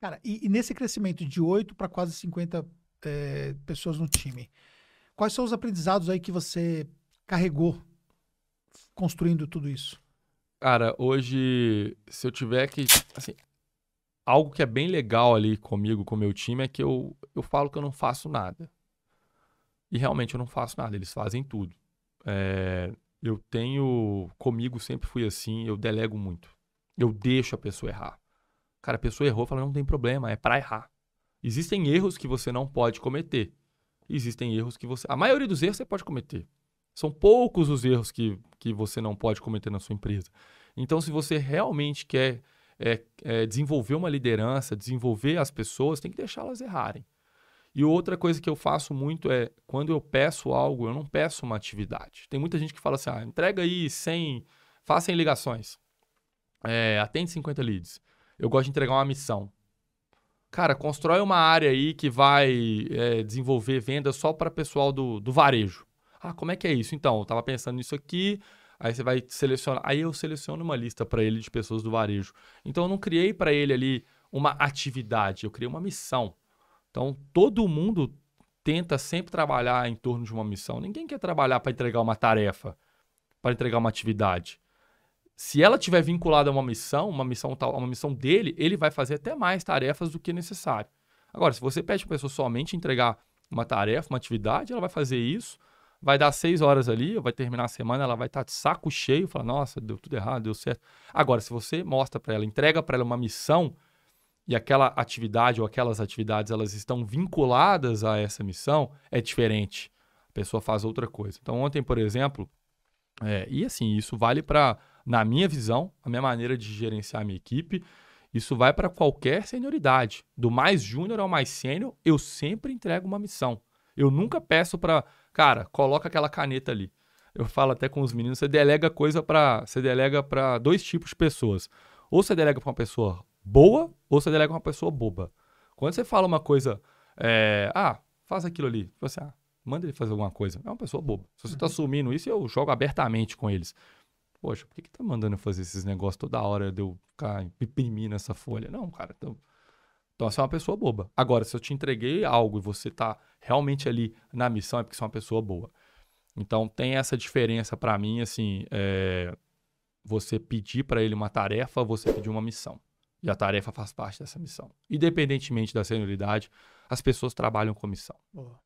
Cara, e, e nesse crescimento de 8 para quase 50 é, eh, pessoas no time, quais são os aprendizados aí que você carregou construindo tudo isso? Cara, hoje, se eu tiver que. Assim, algo que é bem legal ali comigo, com o meu time, é que eu, eu falo que eu não faço nada. E realmente eu não faço nada, eles fazem tudo. É, eu tenho. Comigo sempre fui assim, eu delego muito. Eu deixo a pessoa errar. Cara, a pessoa errou, fala, não tem problema, é para errar. Existem erros que você não pode cometer. Existem erros que você. A maioria dos erros você pode cometer. São poucos os erros que, que você não pode cometer na sua empresa. Então, se você realmente quer é, é, desenvolver uma liderança, desenvolver as pessoas, tem que deixá-las errarem. E outra coisa que eu faço muito é, quando eu peço algo, eu não peço uma atividade. Tem muita gente que fala assim, ah, entrega aí 100, faça 100 ligações, é, atende 50 leads eu gosto de entregar uma missão. Cara, constrói uma área aí que vai é, desenvolver venda só para pessoal do, do varejo. Ah, como é que é isso? Então, eu estava pensando nisso aqui, aí você vai selecionar. Aí eu seleciono uma lista para ele de pessoas do varejo. Então, eu não criei para ele ali uma atividade, eu criei uma missão. Então, todo mundo tenta sempre trabalhar em torno de uma missão. Ninguém quer trabalhar para entregar uma tarefa, para entregar uma atividade. Se ela tiver vinculada a uma missão, uma missão tal, uma missão dele, ele vai fazer até mais tarefas do que necessário. Agora, se você pede para a pessoa somente entregar uma tarefa, uma atividade, ela vai fazer isso, vai dar seis horas ali, vai terminar a semana, ela vai estar tá de saco cheio, falar, nossa, deu tudo errado, deu certo. Agora, se você mostra para ela, entrega para ela uma missão e aquela atividade ou aquelas atividades elas estão vinculadas a essa missão, é diferente. A pessoa faz outra coisa. Então, ontem, por exemplo, é, e assim, isso vale para na minha visão, a minha maneira de gerenciar a minha equipe. Isso vai para qualquer senioridade. Do mais júnior ao mais sênior, eu sempre entrego uma missão. Eu nunca peço para, cara, coloca aquela caneta ali. Eu falo até com os meninos, você delega coisa para, você delega para dois tipos de pessoas. Ou você delega para uma pessoa boa, ou você delega para uma pessoa boba. Quando você fala uma coisa, é, ah, faz aquilo ali, você, tipo assim, ah, manda ele fazer alguma coisa. É uma pessoa boba. Se você está uhum. assumindo isso, eu jogo abertamente com eles poxa, por que, que tá mandando eu fazer esses negócios toda hora de eu ficar imprimindo essa folha? Não, cara, então, então você é uma pessoa boba. Agora, se eu te entreguei algo e você tá realmente ali na missão, é porque você é uma pessoa boa. Então tem essa diferença para mim, assim, é, você pedir para ele uma tarefa, você pedir uma missão. E a tarefa faz parte dessa missão. Independentemente da senioridade, as pessoas trabalham com missão. Boa.